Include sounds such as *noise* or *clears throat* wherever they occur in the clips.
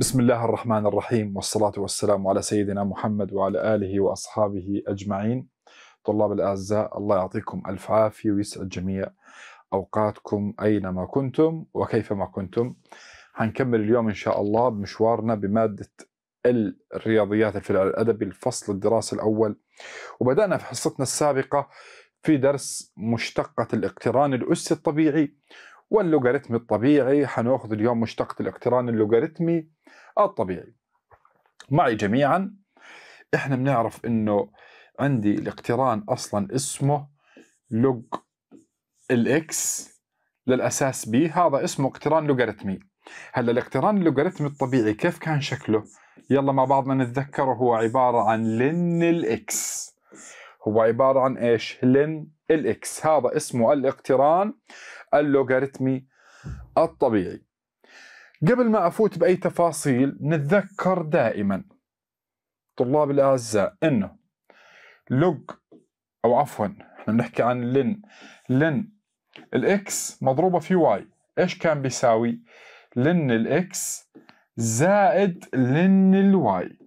بسم الله الرحمن الرحيم والصلاة والسلام على سيدنا محمد وعلى آله وأصحابه أجمعين طلاب الأعزاء الله يعطيكم ألف عافية ويسعد جميع أوقاتكم أينما كنتم وكيفما كنتم هنكمل اليوم إن شاء الله بمشوارنا بمادة الرياضيات في الأدبي الفصل الدراسي الأول وبدأنا في حصتنا السابقة في درس مشتقة الاقتران الأسي الطبيعي واللوغاريتم الطبيعي حناخذ اليوم مشتقة الاقتران اللوغاريتمي الطبيعي معي جميعا احنا بنعرف انه عندي الاقتران اصلا اسمه لوج الاكس للاساس بي هذا اسمه اقتران لوغاريتمي هلا الاقتران اللوغاريتمي الطبيعي كيف كان شكله يلا مع بعضنا نتذكره هو عباره عن لن الاكس هو عباره عن ايش لن الاكس هذا اسمه الاقتران اللوغاريتمي الطبيعي قبل ما أفوت بأي تفاصيل نتذكر دائما طلاب الأعزاء أنه لوج أو عفوا احنا بنحكي عن لن لن الإكس مضروبة في واي إيش كان بيساوي لن الإكس زائد لن الواي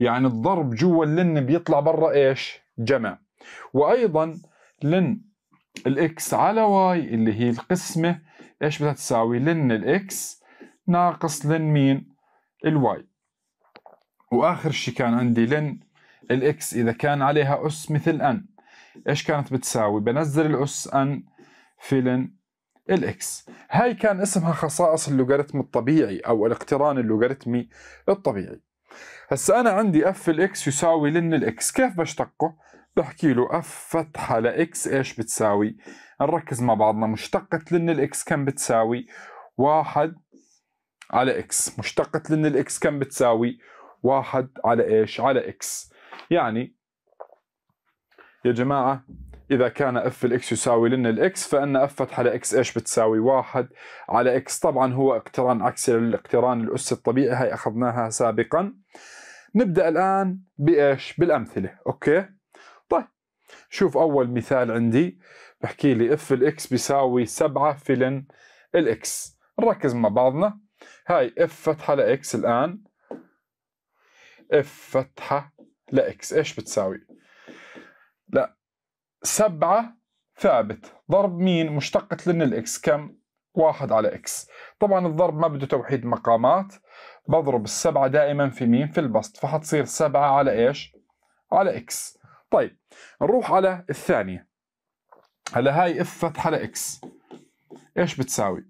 يعني الضرب جوا اللن بيطلع برا إيش جمع وأيضا لن الاكس على واي اللي هي القسمه ايش بدها تساوي لن الاكس ناقص لن مين الواي واخر شيء كان عندي لن الاكس اذا كان عليها اس مثل ان ايش كانت بتساوي بنزل الاس ان في لن الاكس هاي كان اسمها خصائص اللوغاريتم الطبيعي او الاقتران اللوغاريتمي الطبيعي هسا انا عندي اف الاكس يساوي لن الاكس كيف بشتقه بحكي له اف فتحة لاكس ايش بتساوي نركز مع بعضنا مشتقة لن الاكس كم بتساوي واحد على اكس مشتقة لن الاكس كم بتساوي واحد على ايش على اكس يعني يا جماعة إذا كان اف الاكس يساوي لن الاكس فإن اف فتحة على اكس ايش بتساوي واحد على اكس طبعا هو اقتران عكسي للاقتران الأس الطبيعي هاي أخذناها سابقا نبدأ الآن بإيش بالأمثلة أوكي شوف أول مثال عندي بحكي لي اف الاكس بيساوي 7 لن الاكس نركز مع بعضنا هاي اف فتحة لاكس الآن اف فتحة لاكس ايش بتساوي؟ لا سبعة ثابت ضرب مين مشتقة لن الاكس كم؟ واحد على اكس طبعا الضرب ما بده توحيد مقامات بضرب السبعة دائما في مين؟ في البسط فحتصير سبعة على ايش؟ على اكس طيب نروح على الثانية هلا هاي اف فتحة على اكس ايش بتساوي؟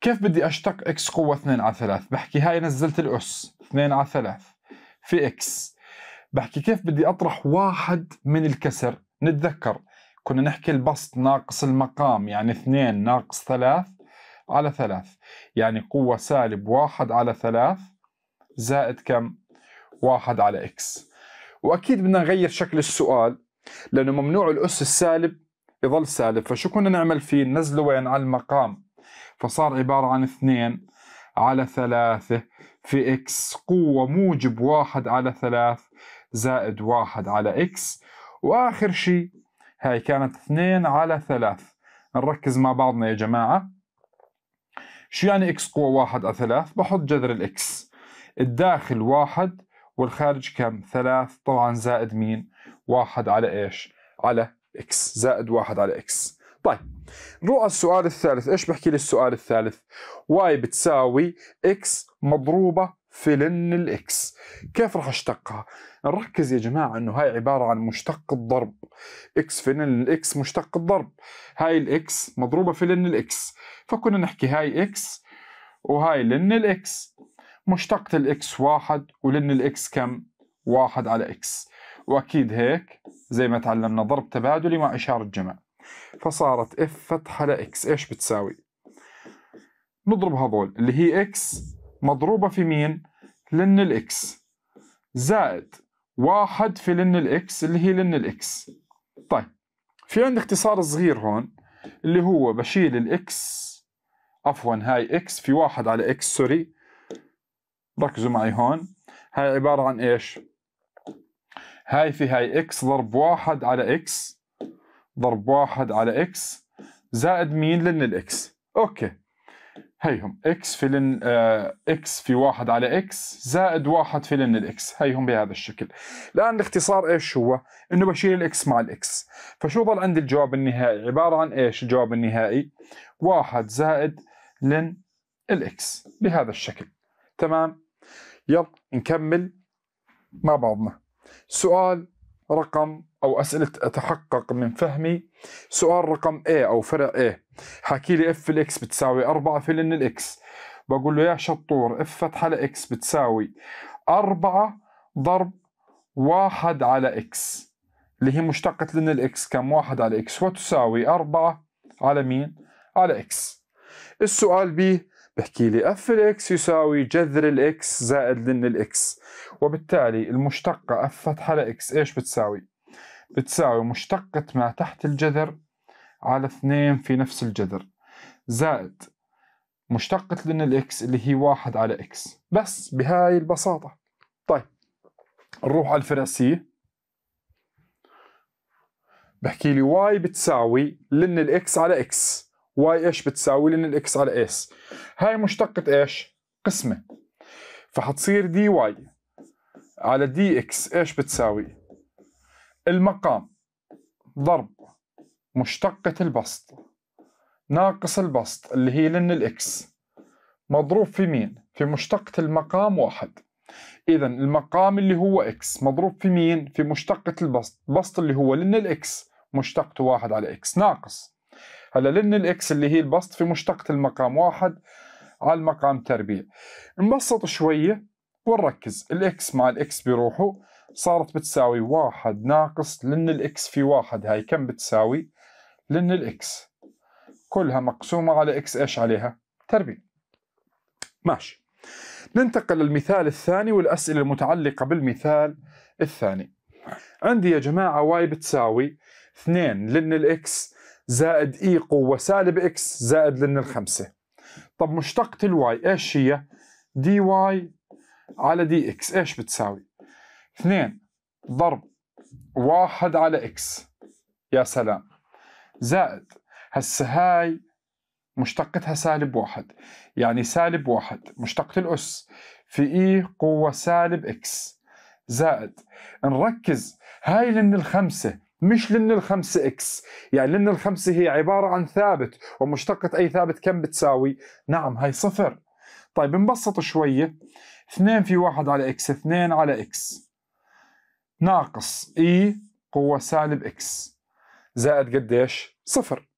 كيف بدي اشتق اكس قوة 2 على 3 بحكي هاي نزلت الأس 2 على 3 في اكس بحكي كيف بدي اطرح واحد من الكسر نتذكر كنا نحكي البسط ناقص المقام يعني 2 ناقص 3 على 3 يعني قوة سالب 1 على 3 زائد كم؟ 1 على اكس واكيد بدنا نغير شكل السؤال لانه ممنوع الاس السالب يظل سالب فشو كنا نعمل فيه ننزله وين على المقام فصار عباره عن اثنين على ثلاثة في إكس قوة موجب واحد على ثلاث زائد واحد على إكس وآخر شيء هاي كانت اثنين على ثلاث نركز مع بعضنا يا جماعة شو يعني إكس قوة واحد على ثلاث بحط جذر الإكس الداخل واحد والخارج كم ثلاث طبعا زائد مين واحد على إيش على إكس زائد واحد على إكس طيب نروح على السؤال الثالث إيش بحكي لي السؤال الثالث واي بتساوي إكس مضروبة في لن الاكس كيف رح اشتقها نركز يا جماعه انه هاي عباره عن مشتق الضرب اكس في لن الاكس مشتق الضرب هاي الاكس مضروبه في لن الاكس فكنا نحكي هاي اكس وهاي لن الاكس مشتقة الاكس واحد ولن الاكس كم واحد على اكس واكيد هيك زي ما تعلمنا ضرب تبادلي مع اشارة جمع فصارت اف فتحة على اكس ايش بتساوي نضرب هذول اللي هي اكس مضروبة في مين لن الاكس زائد واحد في لن الاكس اللي هي لن الاكس طيب في عندي اختصار صغير هون اللي هو بشيل الاكس عفوا هاي اكس في واحد على اكس سوري ركزوا معي هون هاي عبارة عن ايش هاي في هاي اكس ضرب واحد على اكس ضرب واحد على اكس زائد مين لن الاكس اوكي هيهم اكس في لن آه اكس في واحد على اكس زائد واحد في لن الاكس هيهم بهذا الشكل الان الاختصار ايش هو انه بشيل الاكس مع الاكس فشو ضل عندي الجواب النهائي عبارة عن ايش الجواب النهائي واحد زائد لن الاكس بهذا الشكل تمام يلا نكمل مع بعضنا سؤال رقم او اسئله اتحقق من فهمي سؤال رقم A او فرع A حكي لي اف الاكس بتساوي 4 في لن الاكس بقول له يا شطور اف فتحه لاكس بتساوي 4 ضرب 1 على اكس اللي هي مشتقة لن الاكس كم 1 على اكس وتساوي 4 على مين؟ على اكس السؤال B بحكي لي اف الاكس يساوي جذر الاكس زائد لن الاكس وبالتالي المشتقة اف فتحة لاكس ايش بتساوي؟ بتساوي مشتقة ما تحت الجذر على اثنين في نفس الجذر زائد مشتقة لن الاكس اللي هي واحد على اكس بس بهاي البساطة طيب نروح على الفرنسية بحكي لي واي بتساوي لن الاكس على اكس واي ايش بتساوي لن الاكس على اس هاي مشتقة ايش؟ قسمة فحتصير دي واي على دي اكس ايش بتساوي؟ المقام ضرب مشتقة البسط ناقص البسط اللي هي لن الاكس مضروب في مين؟ في مشتقة المقام واحد إذا المقام اللي هو إكس مضروب في مين؟ في مشتقة البسط، البسط اللي هو لن الإكس مشتقته واحد على إكس ناقص هلا لن الاكس اللي هي البسط في مشتقة المقام واحد على المقام تربيع نبسط شوية ونركز الاكس مع الاكس بيروحوا صارت بتساوي واحد ناقص لن الاكس في واحد هاي كم بتساوي لن الاكس كلها مقسومة على اكس ايش عليها تربيع ماشي ننتقل للمثال الثاني والأسئلة المتعلقة بالمثال الثاني عندي يا جماعة واي بتساوي 2 لن الاكس زائد اي e قوة سالب اكس زائد لن الخمسة طب مشتقة الواي ايش هي؟ دي واي على دي اكس ايش بتساوي؟ اثنين ضرب واحد على اكس يا سلام زائد هسه هاي مشتقتها سالب واحد يعني سالب واحد مشتقة الأس في إي e قوة سالب إكس زائد نركز هاي لن الخمسة مش لان الخمسة اكس يعني لان الخمسة هي عبارة عن ثابت ومشتقة اي ثابت كم بتساوي نعم هاي صفر طيب نبسط شوية 2 في 1 على اكس 2 على اكس ناقص اي e قوة سالب اكس زائد قديش صفر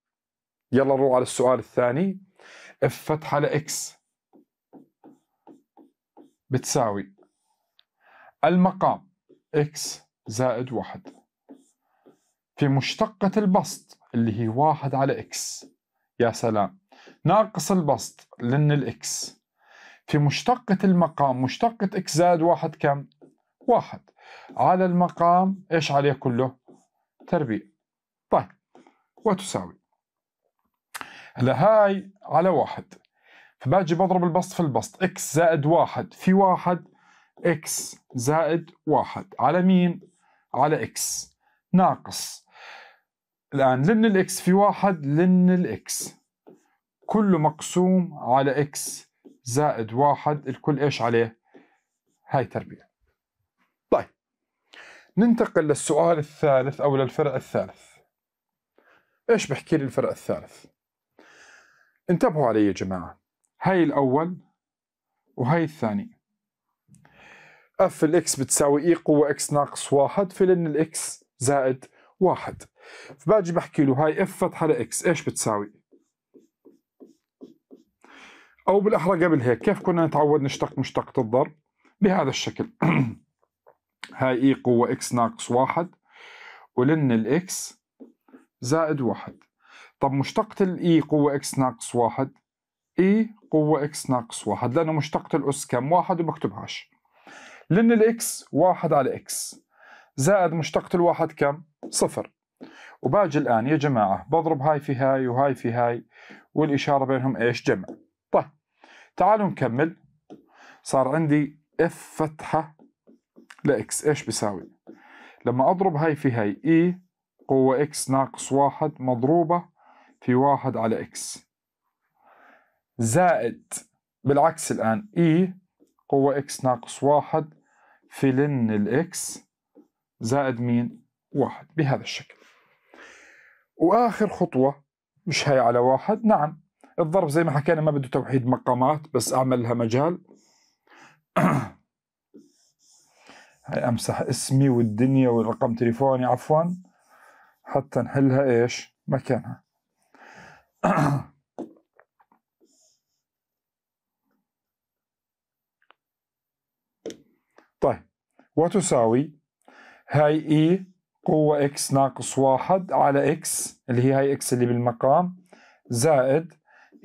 يلا نروح على السؤال الثاني اف فتح على اكس بتساوي المقام اكس زائد 1 في مشتقة البسط اللي هي واحد على إكس يا سلام ناقص البسط لأن الإكس في مشتقة المقام مشتقة إكس زائد واحد كم؟ واحد على المقام إيش عليه كله؟ تربيع طيب وتساوي هلا هاي على واحد فباجي بضرب البسط في البسط إكس زائد واحد في واحد إكس زائد واحد على مين؟ على إكس ناقص الآن لن الإكس في واحد لن الإكس كله مقسوم على إكس زائد واحد الكل إيش عليه هاي تربيع طيب ننتقل للسؤال الثالث أو للفرع الثالث إيش بحكي لي الفرع الثالث انتبهوا علي يا جماعة هاي الأول وهي الثاني اف الاكس بتساوي اي e قوة اكس ناقص واحد في لن الاكس زائد واحد فباجي بحكي له هاي اف فتحه لاكس ايش بتساوي او بالاحرى قبل هيك كيف كنا نتعود نشتق مشتقة الضرب بهذا الشكل *coughs* هاي اي e قوة اكس ناقص واحد ولن الاكس زائد واحد طب مشتقة الاي e قوة اكس ناقص واحد اي e قوة اكس ناقص واحد لأنه مشتقة الأس كم واحد وبكتبهاش لن الاكس واحد على اكس زائد مشتقة الواحد كم صفر وباجي الآن يا جماعة بضرب هاي في هاي وهاي في هاي والإشارة بينهم إيش جمع طيب تعالوا نكمل صار عندي اف فتحة لإكس إيش بيساوي لما أضرب هاي في هاي إي e، قوة إكس ناقص واحد مضروبة في واحد على إكس زائد بالعكس الآن إي e، قوة إكس ناقص واحد في لن الإكس زائد مين واحد بهذا الشكل واخر خطوه مش هي على واحد نعم الضرب زي ما حكينا ما بده توحيد مقامات بس اعمل لها مجال *clears throat* هاي امسح اسمي والدنيا ورقم تليفوني عفوا حتى نحلها ايش مكانها *clears throat* طيب وتساوي هاي اي e قوة x ناقص واحد على x اللي هي هاي x اللي بالمقام زائد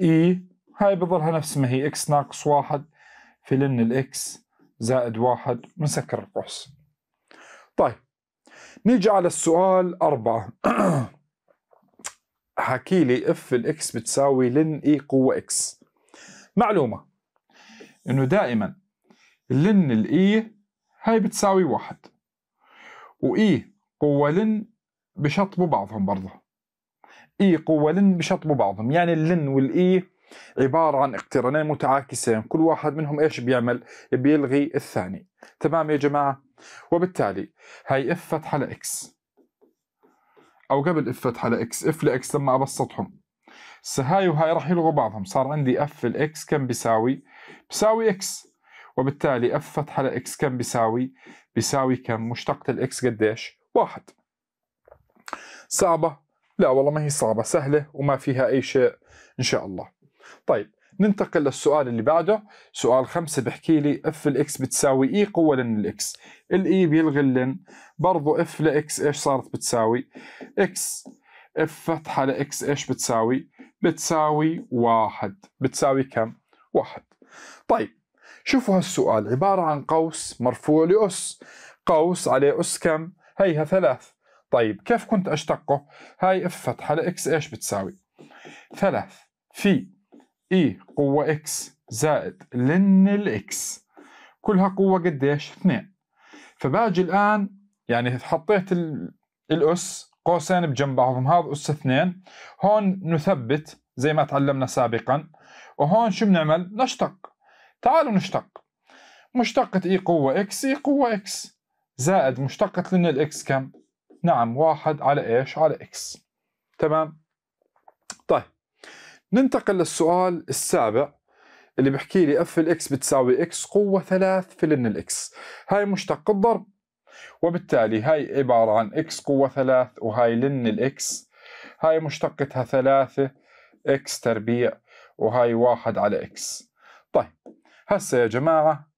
اي e. هاي بظلها نفس ما هي x ناقص واحد في لن الاكس زائد واحد ونسكر القوس طيب نيجي على السؤال أربعة *clears throat* حكي لي اف الاكس بتساوي لن اي e قوة x معلومة انه دائما لن الاي e هاي بتساوي واحد واي قوة بشطبوا بعضهم برضه اي قوة لن بشطبوا بعضهم يعني اللن والاي عبارة عن اقترانين متعاكسين كل واحد منهم ايش بيعمل بيلغي الثاني تمام يا جماعة وبالتالي هاي اف فتحة لاكس او قبل اف فتحة لاكس اف لاكس لما ابسطهم هاي وهاي راح يلغوا بعضهم صار عندي اف الاكس كم بيساوي بيساوي اكس وبالتالي اف فتحة لاكس كم بيساوي بيساوي كم مشتقة الاكس قديش واحد صعبة؟ لا والله ما هي صعبة سهلة وما فيها أي شيء إن شاء الله طيب ننتقل للسؤال اللي بعده سؤال خمسة بحكي لي اف الاكس بتساوي اي e قوة لن الاكس الاي e بيلغي اللن برضو اف لاكس ايش صارت بتساوي اكس اف فتحة لاكس ايش بتساوي بتساوي واحد بتساوي كم واحد طيب شوفوا هالسؤال عبارة عن قوس مرفوع لأس قوس عليه أس كم هيها ثلاث طيب كيف كنت أشتقه؟ هاي اف فتحة لإكس إيش بتساوي؟ ثلاث في إي e قوة إكس زائد لن الإكس كلها قوة قديش؟ اثنين فباجي الآن يعني حطيت الأس قوسين بجنب بعضهم هذا أس اثنين هون نثبت زي ما تعلمنا سابقا وهون شو بنعمل؟ نشتق تعالوا نشتق مشتقة إي e قوة إكس إي e قوة إكس زائد مشتقة لنا الاكس كم؟ نعم واحد على ايش؟ على اكس تمام؟ طيب ننتقل للسؤال السابع اللي بحكي لي اف الاكس بتساوي اكس قوة ثلاث في لن الاكس هاي مشتقة الضرب وبالتالي هاي عبارة عن اكس قوة ثلاث وهاي لن الاكس هاي مشتقتها ثلاثة اكس تربيع وهاي واحد على اكس طيب هسه يا جماعة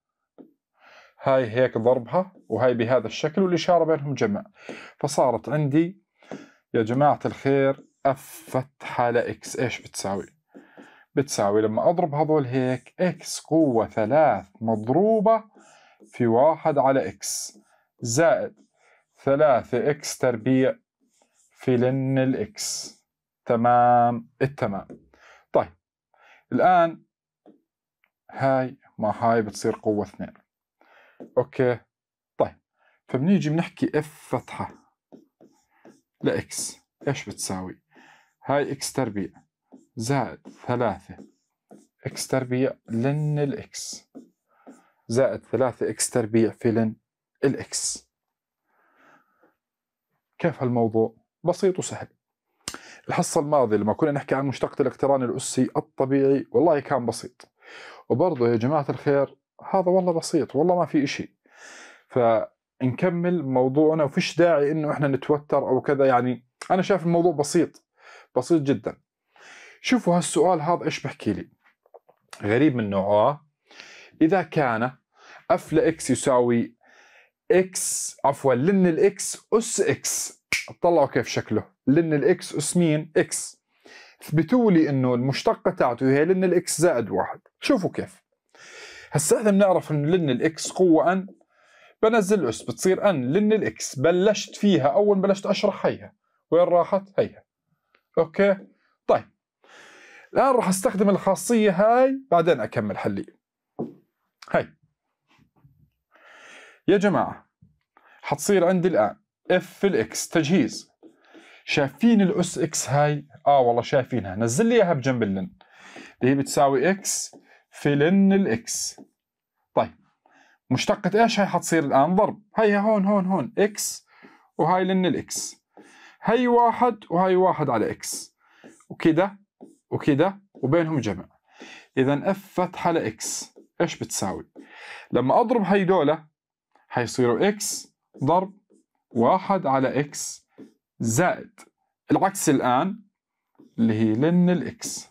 هاي هيك ضربها وهاي بهذا الشكل والإشارة بينهم جمع فصارت عندي يا جماعة الخير اف فتحة لإكس إيش بتساوي؟ بتساوي لما أضرب هذول هيك إكس قوة ثلاث مضروبة في واحد على إكس زائد ثلاثة إكس تربيع في لن الإكس تمام التمام طيب الآن هاي مع هاي بتصير قوة اثنين اوكي طيب فبنيجي بنحكي اف فتحه لاكس ايش بتساوي هاي اكس تربيع زائد ثلاثة اكس تربيع لن الاكس زائد ثلاثة اكس تربيع في لن الاكس كيف هالموضوع بسيط وسهل الحصة الماضية لما كنا نحكي عن مشتقة الاقتران الأسي الطبيعي والله كان بسيط وبرضه يا جماعة الخير هذا والله بسيط والله ما في إشي فنكمل موضوعنا وفيش داعي إنه إحنا نتوتر أو كذا يعني أنا شايف الموضوع بسيط بسيط جدا شوفوا هالسؤال هذا إيش بحكي لي غريب من نوعه إذا كان اف لإكس يساوي إكس عفوا لن الإكس أس إكس اطلعوا كيف شكله لن الإكس أس مين إكس اثبتوا لي انه المشتقه تاعته هي لان الاكس زائد واحد شوفوا كيف هسا احنا بنعرف ان لن الاكس قوه ان بنزل اس بتصير ان لن الاكس بلشت فيها اول بلشت اشرح هيها وين راحت هيها اوكي طيب الان راح استخدم الخاصيه هاي بعدين اكمل حلي هاي يا جماعه حتصير عندي الان اف في الاكس تجهيز شايفين الاس اكس هاي اه والله شايفينها نزل لي اياها بجنب اللن اللي هي بتساوي اكس في لن الاكس طيب مشتقة ايش هي حتصير الان ضرب هي هون هون هون اكس وهاي لن الاكس هي واحد وهي واحد على اكس وكده وكده وبينهم جمع اذا اف فتحة لاكس ايش بتساوي لما اضرب هي دولة حيصيروا اكس ضرب واحد على اكس زائد العكس الان اللي هي لن الاكس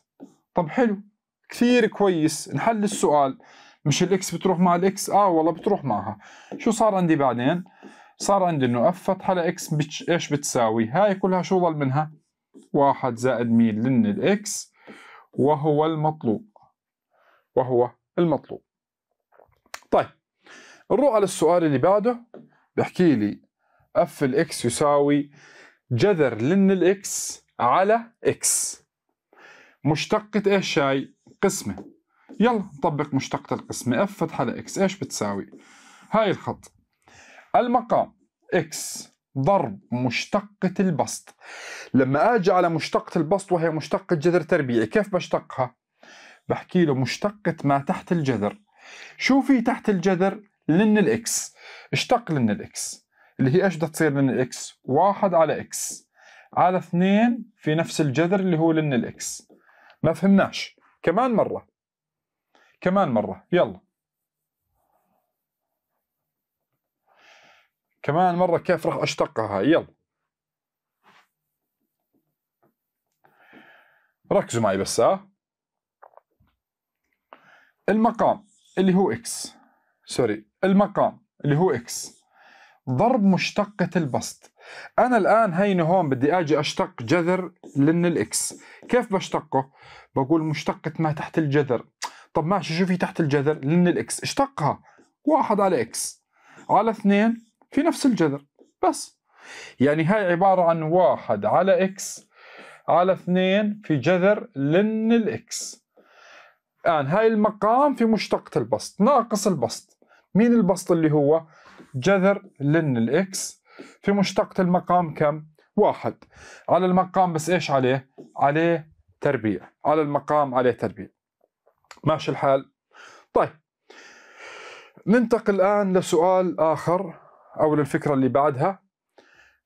طب حلو كثير كويس نحل السؤال مش الاكس بتروح مع الاكس اه والله بتروح معها شو صار عندي بعدين صار عندي انه اف فتحه لاكس بتش... ايش بتساوي هاي كلها شو ضل منها واحد زائد ميل لن الاكس وهو المطلوب وهو المطلوب طيب نروح على السؤال اللي بعده بحكي لي اف الاكس يساوي جذر لن الاكس على اكس مشتقة ايش هاي قسمة يلا نطبق مشتقة القسمة اف فتحة x إيش بتساوي هاي الخط المقام إكس ضرب مشتقة البسط لما أجي على مشتقة البسط وهي مشتقة جذر تربيعي كيف بشتقها؟ بحكي له مشتقة ما تحت الجذر شو في تحت الجذر؟ لن الإكس اشتق لن الإكس اللي هي ايش بدها تصير لن الإكس؟ واحد على إكس على اثنين في نفس الجذر اللي هو لن الإكس ما فهمناش كمان مرة كمان مرة يلا كمان مرة كيف راح أشتقها يلا ركزوا معي بس ها المقام اللي هو اكس سوري المقام اللي هو اكس ضرب مشتقة البسط أنا الآن هيني هون بدي أجي أشتق جذر لن الإكس كيف بشتقه؟ بقول مشتقة ما تحت الجذر طب ماشي شو في تحت الجذر لان الاكس اشتقها واحد على اكس على اثنين في نفس الجذر بس يعني هاي عبارة عن واحد على اكس على اثنين في جذر لن الاكس الآن هاي المقام في مشتقة البسط ناقص البسط مين البسط اللي هو جذر لن الاكس في مشتقة المقام كم؟ واحد على المقام بس ايش عليه؟ عليه تربيع على المقام عليه تربيع ماشي الحال طيب ننتقل الآن لسؤال آخر أو للفكرة اللي بعدها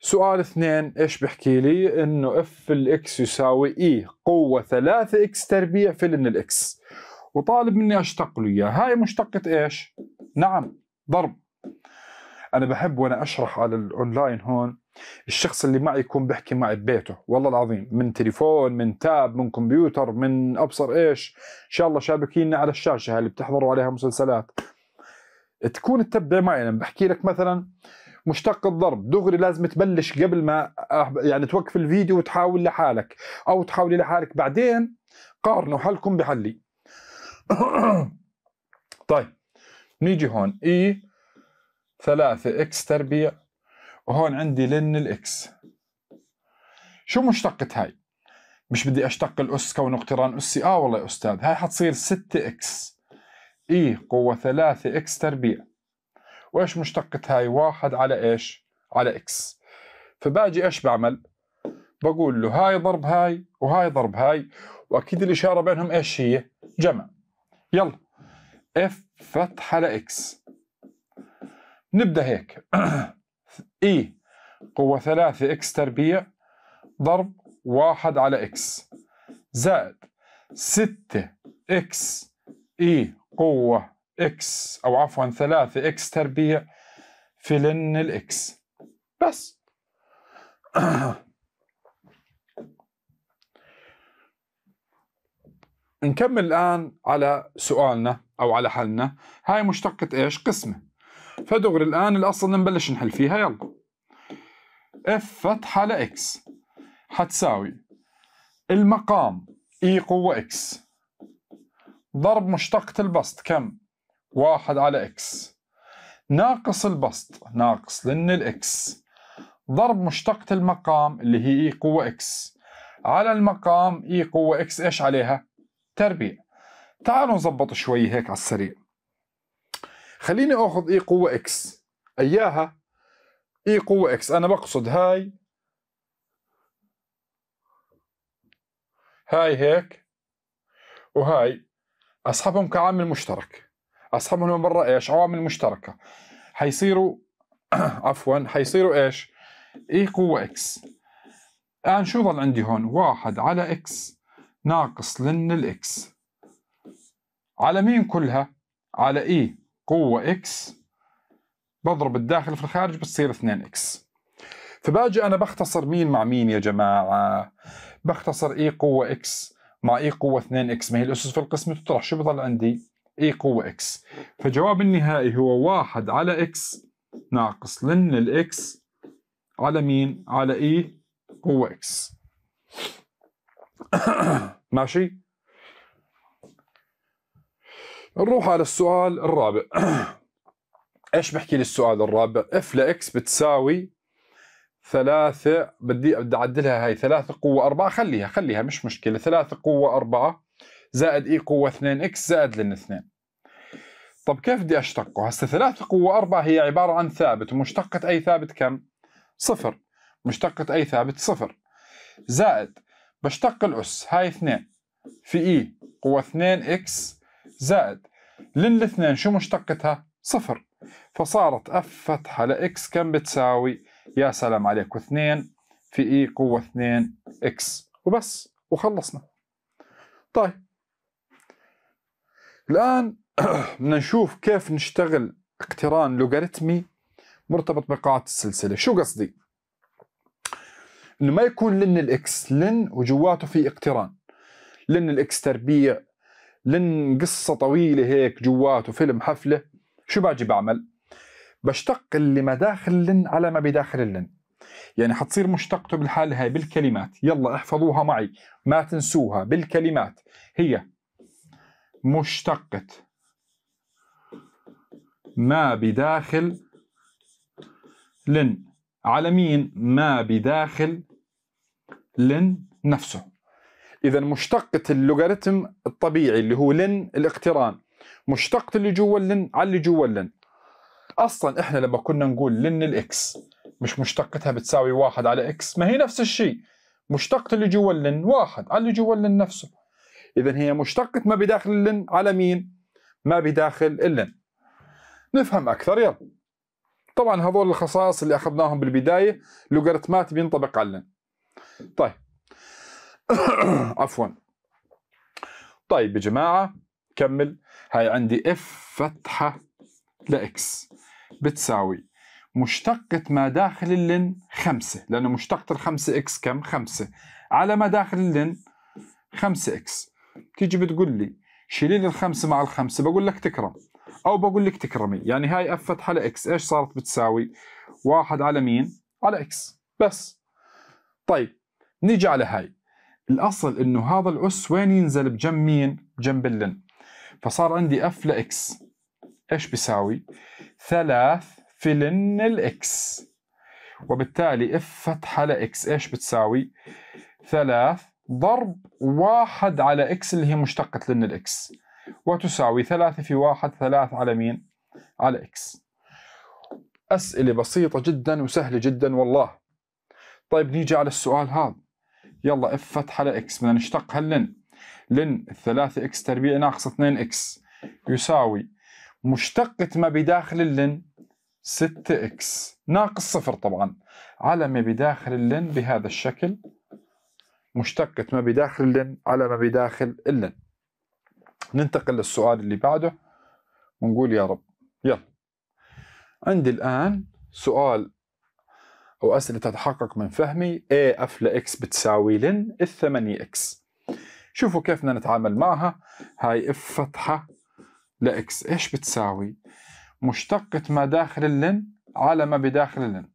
سؤال اثنين ايش بحكي لي انه اف الاكس يساوي اي e، قوة 3 اكس تربيع في لن الاكس وطالب مني اشتق له اياه هاي مشتقة ايش نعم ضرب انا بحب وانا اشرح على الاونلاين هون الشخص اللي معي يكون بحكي معي ببيته والله العظيم من تليفون من تاب من كمبيوتر من ابصر ايش ان شاء الله شابكينا على الشاشه اللي بتحضروا عليها مسلسلات تكون تتبع معي لما بحكي لك مثلا مشتق الضرب دغري لازم تبلش قبل ما يعني توقف الفيديو وتحاول لحالك او تحاولي لحالك بعدين قارنوا حلكم بحلي *coughs* طيب نيجي هون اي e ثلاثة اكس تربيع وهون عندي لن الاكس شو مشتقة هاي مش بدي اشتق الاس كون اقتران اسي اه والله يا استاذ هاي حتصير 6 اكس اي قوة 3 اكس تربيع وايش مشتقة هاي واحد على ايش على اكس فباجي ايش بعمل بقول له هاي ضرب هاي وهاي ضرب هاي واكيد الاشاره بينهم ايش هي جمع يلا اف فتح على اكس نبدا هيك *clears throat* اي e, قوة ثلاثة اكس تربيع ضرب واحد على اكس زائد ستة اكس اي e، قوة اكس او عفوا ثلاثة اكس تربيع في لن الاكس بس *coughs* نكمل الآن على سؤالنا أو على حلنا هاي مشتقة إيش قسمة فدغري الآن الأصل نبلش نحل فيها يلا اف فتحة على اكس حتساوي المقام اي e قوة اكس ضرب مشتقة البسط كم؟ واحد على اكس ناقص البسط ناقص لان الاكس ضرب مشتقة المقام اللي هي اي e قوة اكس على المقام اي e قوة اكس ايش عليها؟ تربيع تعالوا نظبط شوي هيك على السريع خليني اخذ اي e قوه اكس اياها اي e قوه اكس انا بقصد هاي هاي هيك وهاي اصحابهم كعامل مشترك اصحابهم برا ايش عوامل مشتركه حيصيروا *clears throat* عفوا حيصيروا ايش اي e قوه اكس الان شو ظل عندي هون واحد على اكس ناقص لن الاكس على مين كلها على اي قوة اكس بضرب الداخل في الخارج بتصير 2 اكس فباجي انا بختصر مين مع مين يا جماعة بختصر اي e قوة اكس مع اي e قوة 2 اكس ما هي الاسس في القسم تطرح شو بضل عندي اي e قوة اكس فجواب النهائي هو 1 على اكس ناقص لن الاكس على مين على اي قوة اكس *coughs* ماشي نروح على السؤال الرابع *clears throat* ايش بحكي لي السؤال الرابع اف لاكس بتساوي ثلاثة بدي بدي اعدلها هاي ثلاثة قوة أربعة خليها خليها مش مشكلة ثلاثة قوة أربعة زائد اي قوة اثنين اكس زائد لن اثنين طب كيف بدي اشتقه؟ هسه ثلاثة قوة أربعة هي عبارة عن ثابت ومشتقة أي ثابت كم؟ صفر مشتقة أي ثابت صفر زائد بشتق الأس هاي اثنين في اي قوة اثنين اكس زائد للاثنين شو مشتقتها؟ صفر فصارت اف فتحة لإكس كم بتساوي؟ يا سلام عليك واثنين في اي e قوة 2 اكس وبس وخلصنا طيب الآن *clears throat* بدنا نشوف كيف نشتغل اقتران لوغاريتمي مرتبط بقاعة السلسلة شو قصدي؟ انه ما يكون لن الاكس لن وجواته في اقتران لن الاكس تربيع لن قصه طويله هيك جواته فيلم حفله شو باجي بعمل؟ بشتق اللي ما داخل لن على ما بداخل اللن يعني حتصير مشتقته بالحالة هاي بالكلمات يلا احفظوها معي ما تنسوها بالكلمات هي مشتقة ما بداخل لن على مين ما بداخل لن نفسه اذا مشتقه اللوغاريتم الطبيعي اللي هو لن الاقتران مشتقه اللي جوا اللن على اللي جوا اللن اصلا احنا لما كنا نقول لن الاكس مش مشتقتها بتساوي واحد على اكس ما هي نفس الشيء مشتقه اللي جوا اللن واحد على اللي جوا اللن نفسه اذا هي مشتقه ما بداخل اللن على مين ما بداخل اللن نفهم اكثر يلا طبعا هذول الخصائص اللي اخذناهم بالبدايه لوغاريتمات بينطبق على اللن طيب *coughs* عفوا طيب يا جماعة كمل هاي عندي اف فتحة لإكس بتساوي مشتقة ما داخل اللن خمسة لأنه مشتقة الخمسة إكس كم؟ خمسة على ما داخل اللن خمسة إكس تيجي بتقول لي شيلين لي الخمسة مع الخمسة بقول لك تكرم أو بقول لك تكرمي يعني هاي اف فتحة لإكس إيش صارت بتساوي؟ واحد على مين؟ على إكس بس طيب نيجي على هاي الأصل إنه هذا الأس وين ينزل بجنب مين؟ بجنب اللن فصار عندي اف لاكس ايش بيساوي؟ ثلاث في لن الاكس وبالتالي اف فتحة لاكس ايش بتساوي؟ ثلاث ضرب واحد على اكس اللي هي مشتقة لن الاكس وتساوي ثلاثة في واحد ثلاث على مين؟ على اكس أسئلة بسيطة جدا وسهلة جدا والله طيب نيجي على السؤال هذا يلا اف فتحه لاكس بدنا نشتقها هاللن لن 3 اكس تربيع ناقص 2 اكس يساوي مشتقة ما بداخل اللن 6 اكس ناقص صفر طبعا على ما بداخل اللن بهذا الشكل مشتقة ما بداخل اللن على ما بداخل اللن ننتقل للسؤال اللي بعده ونقول يا رب يلا عندي الآن سؤال وأسئلة تتحقق من فهمي A أف لإكس بتساوي لن الثمانية إكس شوفوا كيف بدنا نتعامل معها هاي اف فتحة لإكس إيش بتساوي مشتقة ما داخل اللن على ما بداخل اللن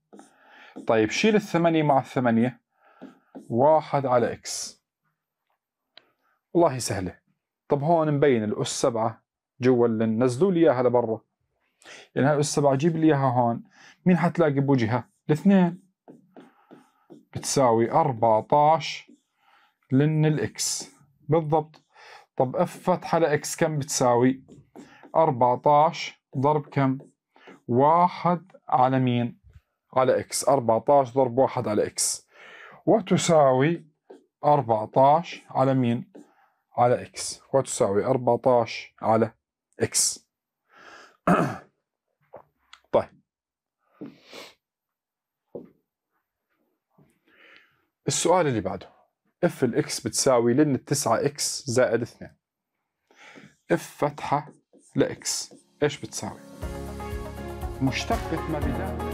طيب شيل الثمانية مع الثمانية واحد على إكس والله سهلة طب هون مبين الأس سبعة جوا اللن نزلوا لي إياها لبرا يعني هاي الأس سبعة جيب لي إياها هون مين حتلاقي بوجهها الاثنين بتساوي 14 لن الاكس بالضبط طب اف فتحة لاكس كم بتساوي 14 ضرب كم واحد على مين على اكس 14 ضرب واحد على اكس وتساوي 14 على مين على اكس وتساوي 14 على اكس *clears throat* السؤال اللي بعده اف الاكس بتساوي لن التسعة اكس زائد اثنين اف فتحة لاكس ايش بتساوي؟ مشتقة ما بدأ